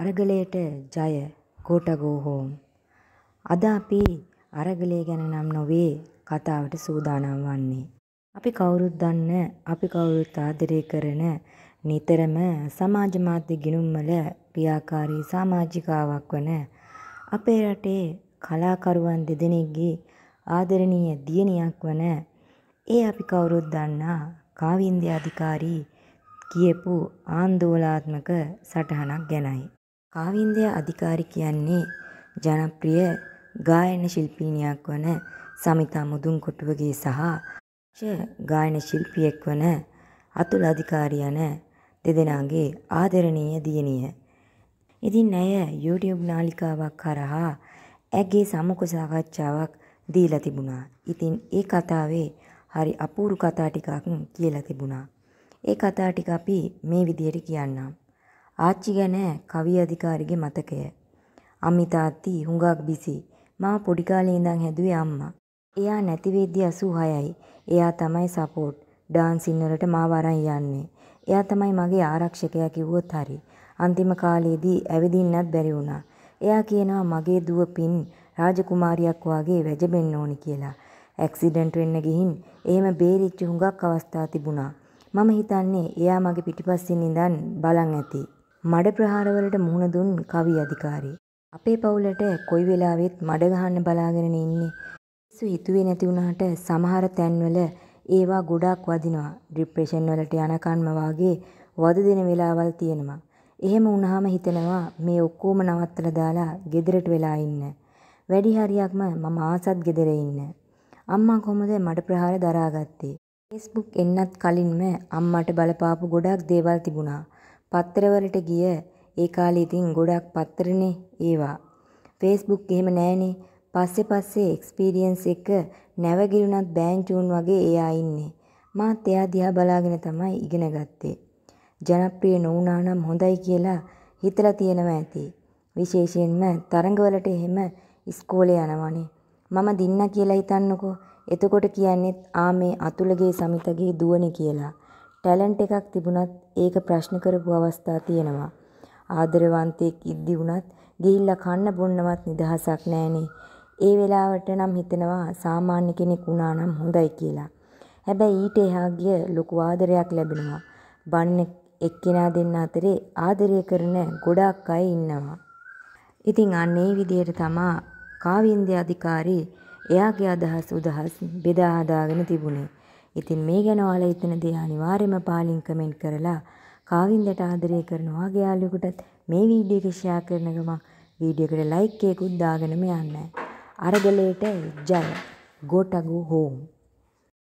අරගලයට ජය ගෝටගෝ හෝම්. අද අපි අරගලය ගැන නම් නොවේ කතාවට සූදානම් වන්නේ. අපි කවුරුත් දන්න අපි කවුරුත් ආදරය කරන නිතරම සමාජ මාධ්‍ය ගිණුම්වල ක්‍රියාකාරී සමාජිකාවක් වන අපේ රටේ කලාකරුවන් දෙදෙනෙක්ගේ ආදරණීය දියණියක් වන ඒ අපි කවුරුත් දන්නා කාවින්ද්‍ය අධිකාරී කියපු ආන්දෝලාත්මක සටහනක් ගැනයි. කාවින්දය අධිකාරි කියන්නේ ජනප්‍රිය ගායන ශිල්පීනියක් වන සමිතා මුදුන්කොටුවගේ සහ ක්ෂ ගායන ශිල්පියෙක් වන අතුල අධිකාරි යන දෙදෙනාගේ ආදරණීය දියණිය. ඉතින් ඇය YouTube නාලිකාවක් හරහා ඇගේ සමුඛ සාකච්ඡාවක් දීලා තිබුණා. ඉතින් ඒ කතාවේ හරි අපූරු කතා ටිකක් කියලා තිබුණා. ඒ කතා ටික අපි මේ විදිහට කියන්නම්. ආච්චි ගැන කවි අධිකාරිගේ මතකය. අම්මි තාත්ති හුඟක් බිසි. මා පොඩි කාලේ ඉඳන් හැදුවේ අම්මා. එයා නැති වෙද්දී 86යි. එයා තමයි සපෝට්. ඩාන්සින් වලට මාව අරන් යන්නේ. එයා තමයි මගේ ආරක්ෂකයා කිව්වොත් හරි. අන්තිම කාලේදී ඇවිදින්නත් බැරි වුණා. එයා කියනවා මගේ දුව පින් රාජකුමාරියක් වාගේ වැජබෙන්න ඕනි කියලා. ඇක්සිඩන්ට් වෙන්න ගිහින් එහෙම බේරිච්ච හුඟක් අවස්ථා තිබුණා. මම හිතන්නේ එයා මගේ පිටිපස්සෙන් ඉඳන් බලන් ඇති. මඩ ප්‍රහාරවලට මුහුණ දුන් කවි අධිකාරී. අපේ පවුලට කොයි වෙලාවෙත් මඩ ගහන්න බලාගෙන ඉන්නේ. මිනිස්සු හිතුවේ නැති වුණාට සමහර තැන්වල ඒවා ගොඩාක් වදිනවා. ડિප්‍රෙෂන් වලට යනකන්ම වාගේ වද දෙන වෙලාවල් තියෙනවා. එහෙම වුණාම හිතෙනවා මේ ඔක්කොම නවත්තලා දාලා ගෙදරට වෙලා ඉන්න. වැඩි හරියක්ම මම ආසත් ගෙදර ඉන්න. අම්මා කොහොමද මඩ ප්‍රහාර දරාගත්තේ? Facebook එන්නත් කලින්ම අම්මට බලපාපු ගොඩක් දේවල් තිබුණා. පත්තරවලට ගිය ඒ කාලේ ඉතින් ගොඩක් පත්තරනේ ඒවා. ෆේස්බුක් එහෙම නෑනේ. පස්සේ පස්සේ එක්ස්පීරියන්ස් එක නැවගිරුණත් බෑන්චූන් වගේ එයා ඉන්නේ. මාත් එයා දිහා බලාගෙන තමයි ඉගෙන ගත්තේ. ජනප්‍රිය නොවුනා නම් හොඳයි කියලා හිතලා තියෙනවා ඇති. විශේෂයෙන්ම තරඟවලට එහෙම ඉස්කෝලේ යනවනේ. මම දින්න කියලා හිතන්නකෝ. එතකොට කියන්නේත් ආ මේ අතුලගේ සමිතගේ දුවනේ කියලා. ටැලන්ට් එකක් තිබුණත් ඒක ප්‍රශ්න කරපු අවස්ථා තියෙනවා. ආදරවන්තයෙක් ඉද්දි වුණත් ගිහිල්ලා කන්න බොන්නවත් නිදහසක් නෑනේ. ඒ වෙලාවට නම් හිතෙනවා සාමාන්‍ය කෙනෙක් වුණා නම් හොඳයි කියලා. හැබැයි ඊට එහා ගිය ලොකු ආදරයක් ලැබෙනවා. බන් එක්කෙනා දෙන්න අතරේ ආදරය කරන ගොඩාක් අය ඉන්නවා. ඉතින් අන්න ඒ විදිහට තමා කාවින්ද අධිකාරී එයාගේ අදහස් උදහස් බෙදා හදාගෙන තිබුණේ. ඉතින් මේ ගැන ඔයාලා හිතනදී අනිවාර්යයෙන්ම පාලින් කමෙන්ට් කරලා කාවින්දට ආදරය කරන ඔයාගේ යාළුවෙකුටත් මේ වීඩියෝ එක ෂෙයා කරන ගමන් වීඩියෝ එකට ලයික් එකකුත් දාගෙනම යන්න. අරගලයට ජය. ගොටගු හෝම්.